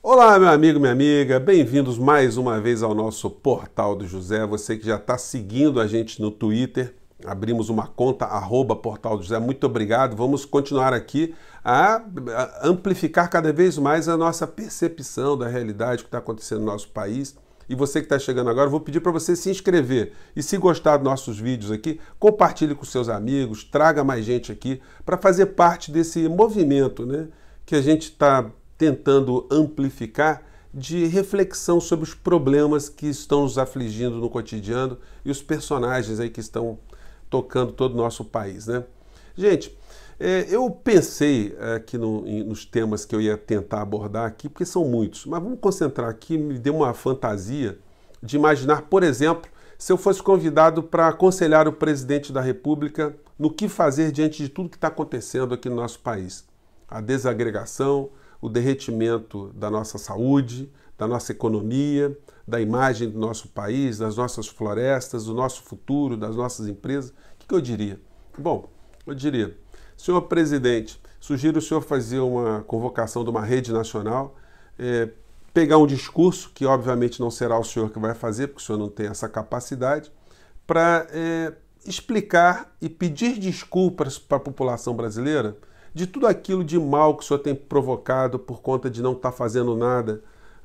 Olá, meu amigo, minha amiga, bem-vindos mais uma vez ao nosso Portal do José. Você que já está seguindo a gente no Twitter, abrimos uma conta, arroba Portal do José. Muito obrigado. Vamos continuar aqui a amplificar cada vez mais a nossa percepção da realidade que está acontecendo no nosso país. E você que está chegando agora, vou pedir para você se inscrever. E se gostar dos nossos vídeos aqui, compartilhe com seus amigos, traga mais gente aqui para fazer parte desse movimento né, que a gente está tentando amplificar de reflexão sobre os problemas que estão nos afligindo no cotidiano e os personagens aí que estão tocando todo o nosso país, né? Gente, é, eu pensei aqui no, nos temas que eu ia tentar abordar aqui, porque são muitos, mas vamos concentrar aqui, me deu uma fantasia de imaginar, por exemplo, se eu fosse convidado para aconselhar o presidente da República no que fazer diante de tudo que está acontecendo aqui no nosso país. A desagregação, o derretimento da nossa saúde, da nossa economia, da imagem do nosso país, das nossas florestas, do nosso futuro, das nossas empresas. O que, eu diria? Bom, eu diria, senhor presidente, sugiro o senhor fazer uma convocação de uma rede nacional, é, pegar um discurso, que obviamente não será o senhor que vai fazer, porque o senhor não tem essa capacidade, para é, eh, explicar e pedir desculpas para a população brasileira de tudo aquilo de mal que o senhor tem provocado por conta de não estar tá fazendo nada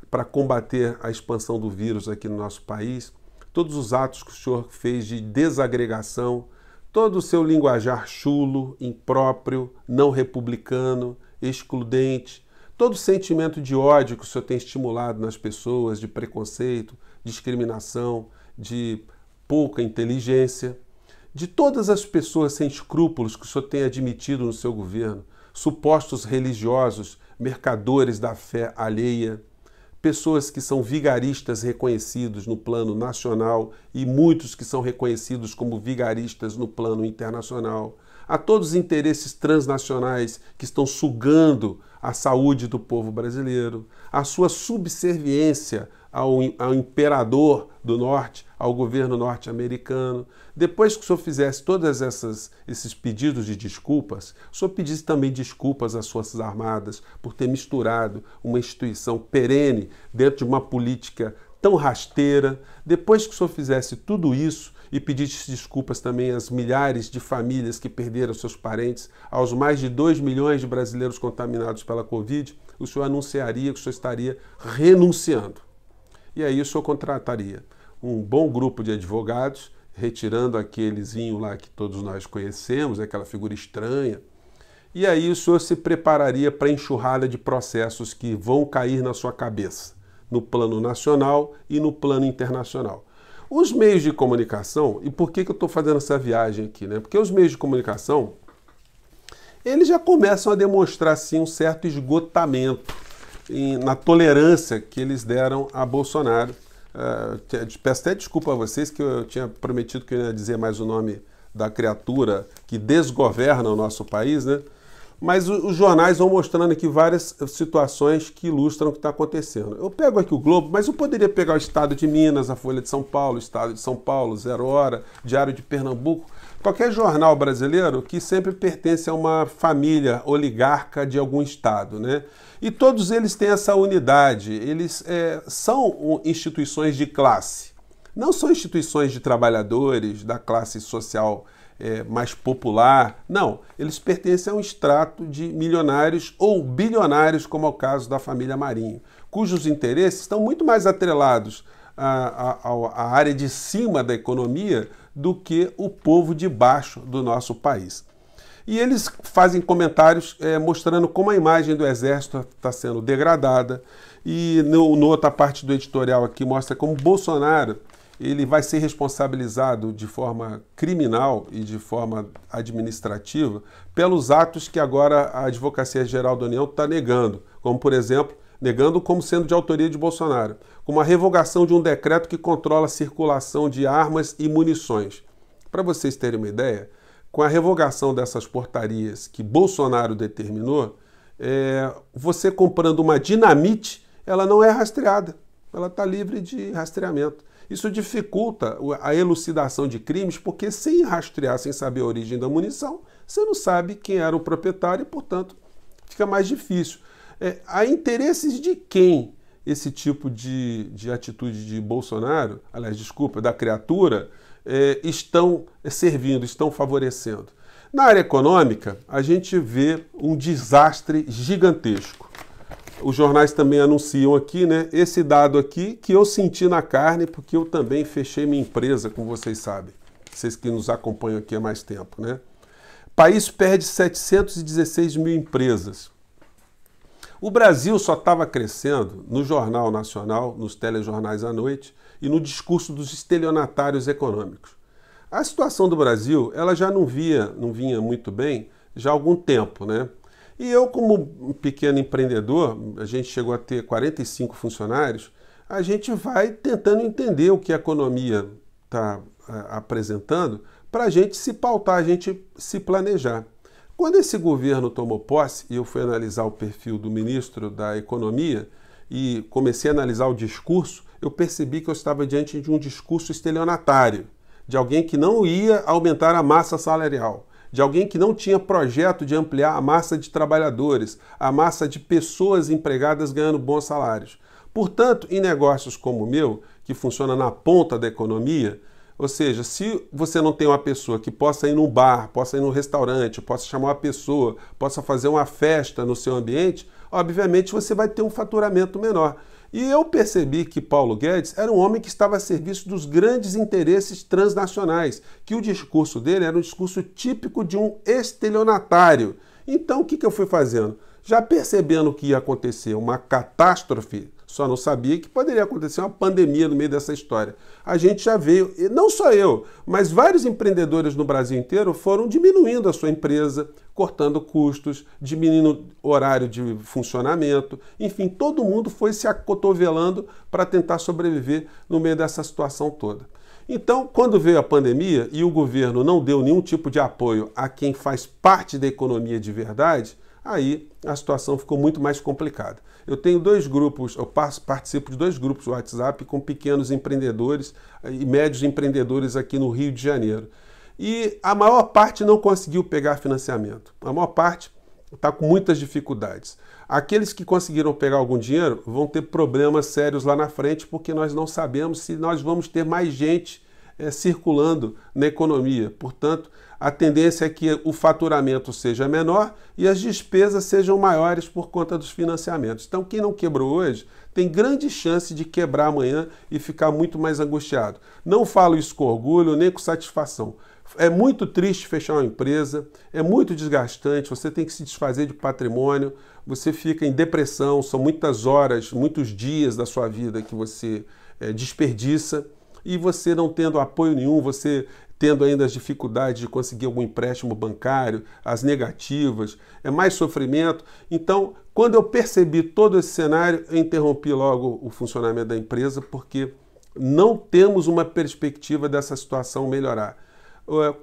para combater a expansão do vírus aqui no nosso país, todos os atos que o senhor fez de desagregação, todo o seu linguajar chulo, impróprio, não republicano, excludente, todo o sentimento de ódio que o senhor tem estimulado nas pessoas, de preconceito, discriminação, de pouca inteligência de todas as pessoas sem escrúpulos que o senhor tem admitido no seu governo, supostos religiosos, mercadores da fé alheia, pessoas que são vigaristas reconhecidos no plano nacional e muitos que são reconhecidos como vigaristas no plano internacional, a todos os interesses transnacionais que estão sugando a saúde do povo brasileiro, a sua subserviência ao, ao imperador do norte, ao governo norte-americano. Depois que o senhor fizesse todos esses pedidos de desculpas, o senhor pedisse também desculpas às Forças Armadas por ter misturado uma instituição perene dentro de uma política tão rasteira. Depois que o senhor fizesse tudo isso e pedisse desculpas também às milhares de famílias que perderam seus parentes, aos mais de 2 milhões de brasileiros contaminados pela Covid, o senhor anunciaria que o senhor estaria renunciando. E aí isso eu contrataria um bom grupo de advogados, retirando aquelezinho lá que todos nós conhecemos, né, aquela figura estranha. E aí o senhor se prepararia para a enxurrada de processos que vão cair na sua cabeça, no plano nacional e no plano internacional. Os meios de comunicação, e por que, que eu estou fazendo essa viagem aqui, né? Porque os meios de comunicação, eles já começam a demonstrar, sim, um certo esgotamento em, na tolerância que eles deram a Bolsonaro. Uh, peço até desculpa a vocês que eu, eu tinha prometido que eu ia dizer mais o nome da criatura que desgoverna o nosso país, né? Mas os jornais vão mostrando aqui várias situações que ilustram o que está acontecendo. Eu pego aqui o Globo, mas eu poderia pegar o Estado de Minas, a Folha de São Paulo, o Estado de São Paulo, Zero Hora, Diário de Pernambuco. Qualquer jornal brasileiro que sempre pertence a uma família oligarca de algum estado, né? E todos eles têm essa unidade, eles é, são instituições de classe. Não são instituições de trabalhadores, da classe social é, mais popular. Não, eles pertencem a um extrato de milionários ou bilionários, como é o caso da família Marinho, cujos interesses estão muito mais atrelados à, à, à área de cima da economia do que o povo de baixo do nosso país. E eles fazem comentários é, mostrando como a imagem do exército está sendo degradada. E no, no, outra parte do editorial aqui mostra como Bolsonaro ele vai ser responsabilizado de forma criminal e de forma administrativa pelos atos que agora a Advocacia Geral da União está negando, como por exemplo negando como sendo de autoria de Bolsonaro, como a revogação de um decreto que controla a circulação de armas e munições. Para vocês terem uma ideia, com a revogação dessas portarias que Bolsonaro determinou, é, você comprando uma dinamite, ela não é rastreada, ela está livre de rastreamento. Isso dificulta a elucidação de crimes, porque sem rastrear, sem saber a origem da munição, você não sabe quem era o proprietário e, portanto, fica mais difícil. É, interesses de quem esse tipo de, de atitude de Bolsonaro, aliás, desculpa, da criatura, é, estão servindo, estão favorecendo? Na área econômica, a gente vê um desastre gigantesco. Os jornais também anunciam aqui, né? Esse dado aqui que eu senti na carne, porque eu também fechei minha empresa, como vocês sabem. Vocês que nos acompanham aqui há mais tempo, né? O país perde 716 mil empresas. O Brasil só estava crescendo no Jornal Nacional, nos telejornais à noite e no discurso dos estelionatários econômicos. A situação do Brasil, ela já não via, não vinha muito bem já há algum tempo, né? E eu, como pequeno empreendedor, a gente chegou a ter 45 funcionários, a gente vai tentando entender o que a economia está eh, apresentando para a gente se pautar, a gente se planejar. Quando esse governo tomou posse, e eu fui analisar o perfil do ministro da Economia e comecei a analisar o discurso, eu percebi que eu estava diante de um discurso estelionatário, de alguém que não ia aumentar a massa salarial, de alguém que não tinha projeto de ampliar a massa de trabalhadores, a massa de pessoas empregadas ganhando bons salários. Portanto, em negócios como o meu, que funciona na ponta da economia, ou seja, se você não tem uma pessoa que possa ir num bar, possa ir num restaurante, possa chamar uma pessoa, possa fazer uma festa no seu ambiente, obviamente você vai ter um faturamento menor. E eu percebi que Paulo Guedes era um homem que estava a serviço dos grandes interesses transnacionais, que o discurso dele era um discurso típico de um estelionatário. Então o que, eu fui fazendo? Já percebendo que ia acontecer uma catástrofe só não sabia que poderia acontecer uma pandemia no meio dessa história. A gente já veio, e não só eu, mas vários empreendedores no Brasil inteiro foram diminuindo a sua empresa, cortando custos, diminuindo horário de funcionamento, enfim, todo mundo foi se acotovelando para tentar sobreviver no meio dessa situação toda. Então, quando veio a pandemia e o governo não deu nenhum tipo de apoio a quem faz parte da economia de verdade, aí a situação ficou muito mais complicada. Eu tenho dois grupos, eu participo de dois grupos do WhatsApp com pequenos empreendedores eh, e médios empreendedores aqui no Rio de Janeiro. E a maior parte não conseguiu pegar financiamento. A maior parte está com muitas dificuldades. Aqueles que conseguiram pegar algum dinheiro vão ter problemas sérios lá na frente, porque nós não sabemos se nós vamos ter mais gente é, circulando na economia. Portanto, a tendência é que o faturamento seja menor e as despesas sejam maiores por conta dos financiamentos. Então, quem não quebrou hoje tem grande chance de quebrar amanhã e ficar muito mais angustiado. Não falo isso com orgulho nem com satisfação é muito triste fechar uma empresa, é muito desgastante, você tem que se desfazer de patrimônio, você fica em depressão, são muitas horas, muitos dias da sua vida que você é, desperdiça e você não tendo apoio nenhum, você tendo ainda as dificuldades de conseguir algum empréstimo bancário, as negativas, é mais sofrimento. Então, quando eu percebi todo esse cenário, eu interrompi logo o funcionamento da empresa porque não temos uma perspectiva dessa situação melhorar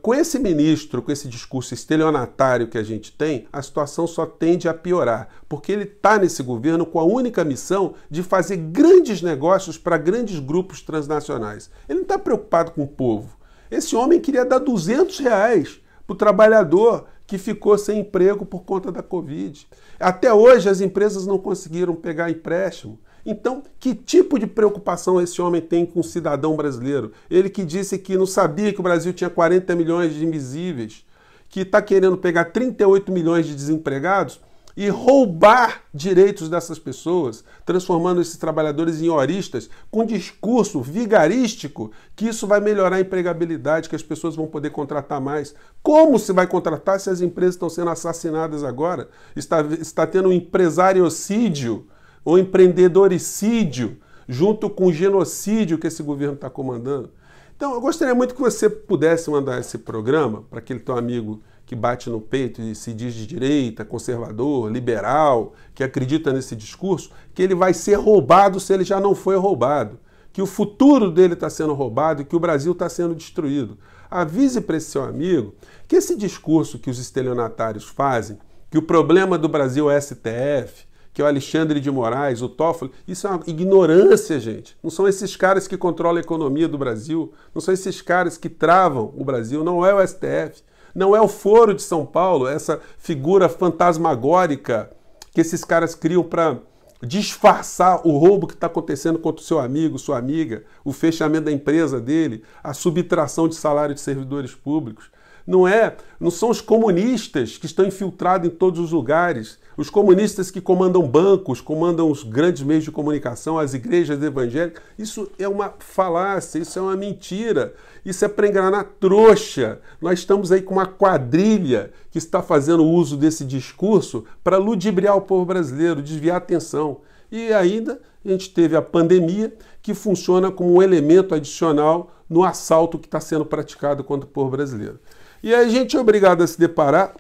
com esse ministro, com esse discurso estelionatário que a gente tem, a situação só tende a piorar, porque ele está nesse governo com a única missão de fazer grandes negócios para grandes grupos transnacionais. Ele não está preocupado com o povo. Esse homem queria dar 200 reais para o trabalhador que ficou sem emprego por conta da Covid. Até hoje as empresas não conseguiram pegar empréstimo. Então, que tipo de preocupação esse homem tem com o cidadão brasileiro? Ele que disse que não sabia que o Brasil tinha 40 milhões de invisíveis, que está querendo pegar 38 milhões de desempregados e roubar direitos dessas pessoas, transformando esses trabalhadores em horistas, com discurso vigarístico que isso vai melhorar a empregabilidade, que as pessoas vão poder contratar mais. Como se vai contratar se as empresas estão sendo assassinadas agora? Está, está tendo um empresariocídio ou empreendedoricídio junto com o genocídio que esse governo está comandando. Então, eu gostaria muito que você pudesse mandar esse programa para aquele teu amigo que bate no peito e se diz de direita, conservador, liberal, que acredita nesse discurso, que ele vai ser roubado se ele já não foi roubado, que o futuro dele está sendo roubado e que o Brasil está sendo destruído. Avise para esse seu amigo que esse discurso que os estelionatários fazem, que o problema do Brasil é STF, que é o Alexandre de Moraes, o Toffoli. Isso é uma ignorância, gente. Não são esses caras que controlam a economia do Brasil, não são esses caras que travam o Brasil, não é o STF, não é o Foro de São Paulo, essa figura fantasmagórica que esses caras criam para disfarçar o roubo que está acontecendo contra o seu amigo, sua amiga, o fechamento da empresa dele, a subtração de salário de servidores públicos. Não é, não são os comunistas que estão infiltrados em todos os lugares, os comunistas que comandam bancos, comandam os grandes meios de comunicação, as igrejas evangélicas. Isso é uma falácia, isso é uma mentira, isso é para enganar trouxa. Nós estamos aí com uma quadrilha que está fazendo uso desse discurso para ludibriar o povo brasileiro, desviar a atenção. E ainda a gente teve a pandemia, que funciona como um elemento adicional no assalto que está sendo praticado contra o povo brasileiro. E aí a gente é obrigado a se deparar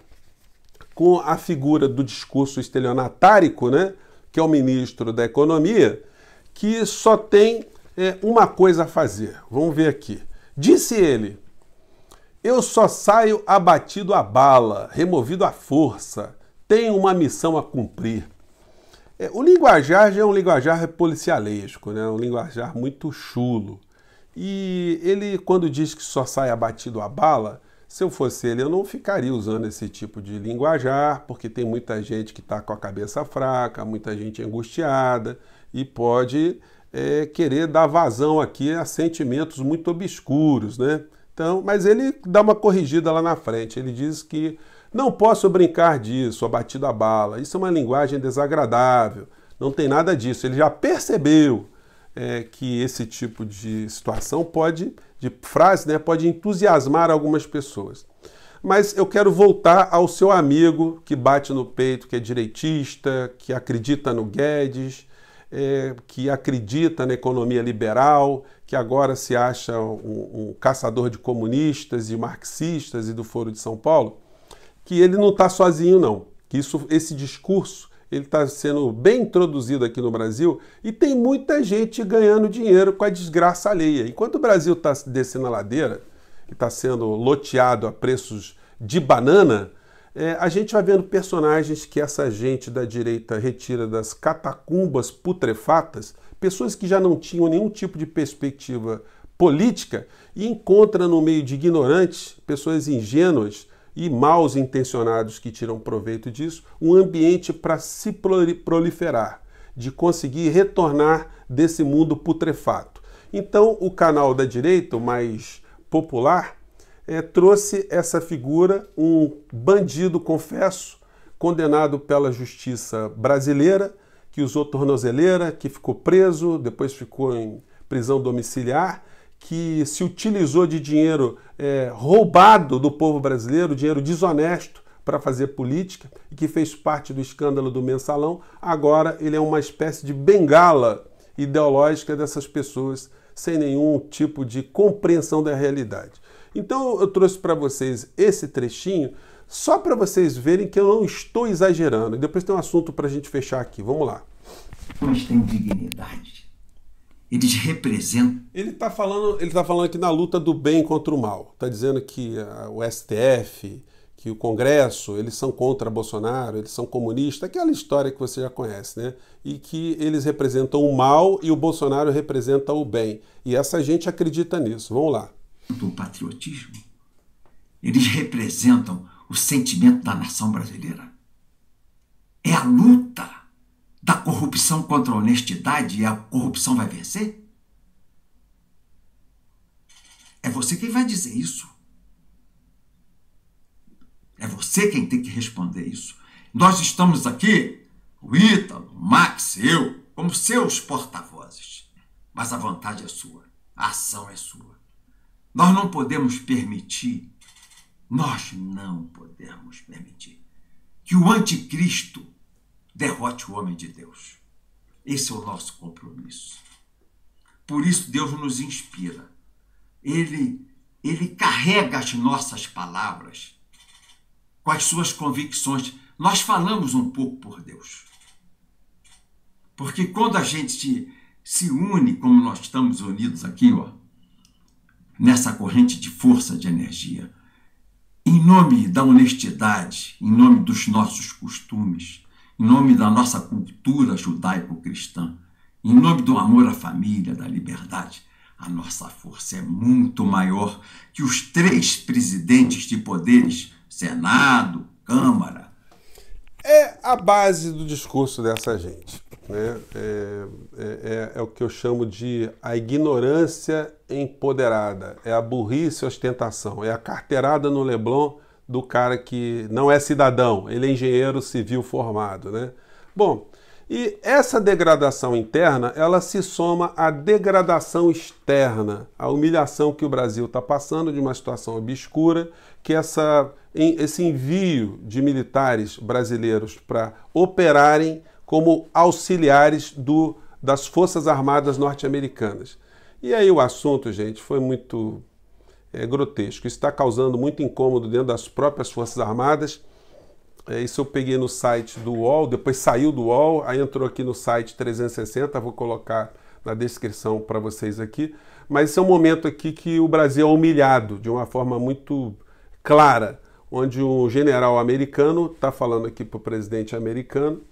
com a figura do discurso estelionatárico, né, que é o ministro da Economia, que só tem é, uma coisa a fazer. Vamos ver aqui. Disse ele: Eu só saio abatido a bala, removido à força, tenho uma missão a cumprir. É, o linguajar já é um linguajar policialesco, né? um linguajar muito chulo. E ele, quando diz que só sai abatido a bala, se eu fosse ele, eu não ficaria usando esse tipo de linguajar, porque tem muita gente que está com a cabeça fraca, muita gente angustiada e pode é, querer dar vazão aqui a sentimentos muito obscuros, né? Então, mas ele dá uma corrigida lá na frente. Ele diz que não posso brincar disso, abatido a bala. Isso é uma linguagem desagradável. Não tem nada disso. Ele já percebeu é, que esse tipo de situação pode de frase né, pode entusiasmar algumas pessoas. Mas eu quero voltar ao seu amigo que bate no peito, que é direitista, que acredita no Guedes, é, que acredita na economia liberal, que agora se acha um, um caçador de comunistas e marxistas e do Foro de São Paulo, que ele não está sozinho, não. Que isso, esse discurso ele está sendo bem introduzido aqui no Brasil e tem muita gente ganhando dinheiro com a desgraça alheia. Enquanto o Brasil está descendo a ladeira e está sendo loteado a preços de banana, é, a gente vai vendo personagens que essa gente da direita retira das catacumbas putrefatas, pessoas que já não tinham nenhum tipo de perspectiva política e encontra no meio de ignorantes, pessoas ingênuas e mal intencionados que tiram proveito disso, um ambiente para se proliferar, de conseguir retornar desse mundo putrefato. Então, o canal da direita, o mais popular, é, trouxe essa figura, um bandido, confesso, condenado pela justiça brasileira, que usou tornozeleira, que ficou preso, depois ficou em prisão domiciliar que se utilizou de dinheiro é, roubado do povo brasileiro, dinheiro desonesto para fazer política, e que fez parte do escândalo do mensalão, agora ele é uma espécie de bengala ideológica dessas pessoas sem nenhum tipo de compreensão da realidade. Então eu trouxe para vocês esse trechinho só para vocês verem que eu não estou exagerando. E depois tem um assunto para a gente fechar aqui. Vamos lá. Mas tem dignidade eles representam. Ele está falando, ele tá falando aqui na luta do bem contra o mal. Está dizendo que ah, o STF, que o Congresso, eles são contra Bolsonaro, eles são comunistas, aquela história que você já conhece, né? E que eles representam o mal e o Bolsonaro representa o bem. E essa gente acredita nisso. Vamos lá. O patriotismo. Eles representam o sentimento da nação brasileira. É a luta da corrupção contra a honestidade e a corrupção vai vencer? É você quem vai dizer isso. É você quem tem que responder isso. Nós estamos aqui, o Ítalo, o Max, eu, como seus porta-vozes. Mas a vontade é sua, a ação é sua. Nós não podemos permitir, nós não podemos permitir que o anticristo derrote o homem de Deus. Esse é o nosso compromisso. Por isso Deus nos inspira. Ele ele carrega as nossas palavras com as suas convicções. Nós falamos um pouco por Deus. Porque quando a gente se une, como nós estamos unidos aqui, ó, nessa corrente de força, de energia, em nome da honestidade, em nome dos nossos costumes, em nome da nossa cultura judaico-cristã, em nome do amor à família, da liberdade, a nossa força é muito maior que os três presidentes de poderes Senado, Câmara. É a base do discurso dessa gente. Né? É, é, é, é o que eu chamo de a ignorância empoderada, é a burrice e ostentação, é a carteirada no Leblon do cara que não é cidadão, ele é engenheiro civil formado, né? Bom, e essa degradação interna, ela se soma à degradação externa, à humilhação que o Brasil está passando de uma situação obscura, que essa, esse envio de militares brasileiros para operarem como auxiliares do, das Forças Armadas norte-americanas. E aí o assunto, gente, foi muito é, grotesco. Isso está causando muito incômodo dentro das próprias Forças Armadas. É, isso eu peguei no site do UOL, depois saiu do UOL, aí entrou aqui no site 360, vou colocar na descrição para vocês aqui. Mas esse é um momento aqui que o Brasil é humilhado de uma forma muito clara, onde um general americano está falando aqui para o presidente americano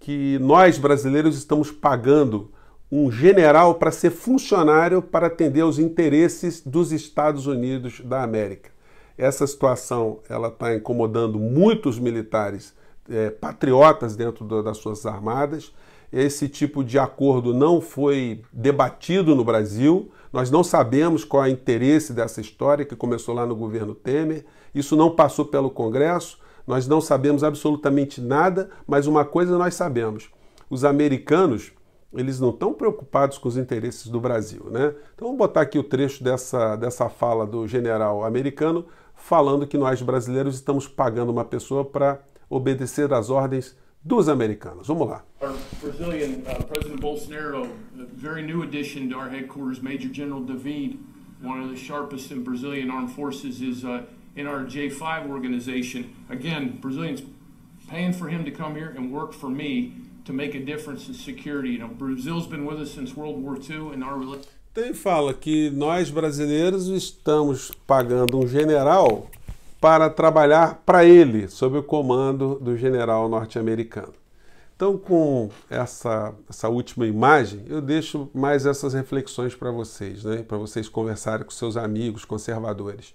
que nós brasileiros estamos pagando um general para ser funcionário para atender os interesses dos Estados Unidos da América. Essa situação ela está incomodando muitos militares é, patriotas dentro do, das suas armadas. Esse tipo de acordo não foi debatido no Brasil. Nós não sabemos qual é o interesse dessa história que começou lá no governo Temer. Isso não passou pelo Congresso. Nós não sabemos absolutamente nada, mas uma coisa nós sabemos: os americanos eles não estão preocupados com os interesses do Brasil. Né? Então vamos botar aqui o trecho dessa, dessa fala do general americano falando que nós brasileiros estamos pagando uma pessoa para obedecer às ordens dos americanos. Vamos lá. Our Brazilian uh, President Bolsonaro, a very new addition to our headquarters, Major General David, one of the sharpest in Brazilian armed forces, is uh, in our J5 organization. Again, Brazilians paying for him to come here and work for me to make a difference in security. You know, Brazil's been with us since World War II and our então fala que nós brasileiros estamos pagando um general para trabalhar para ele, sob o comando do general norte-americano. Então, com essa, essa última imagem, eu deixo mais essas reflexões para vocês, né? para vocês conversarem com seus amigos conservadores.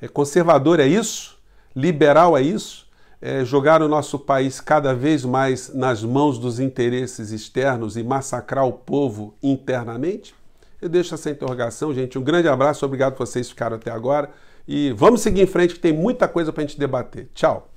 É, conservador é isso? Liberal é isso? é, jogar o nosso país cada vez mais nas mãos dos interesses externos e massacrar o povo internamente? Eu deixo essa interrogação, gente. Um grande abraço, obrigado por vocês ficaram até agora. E vamos seguir em frente, que tem muita coisa para a gente debater. Tchau!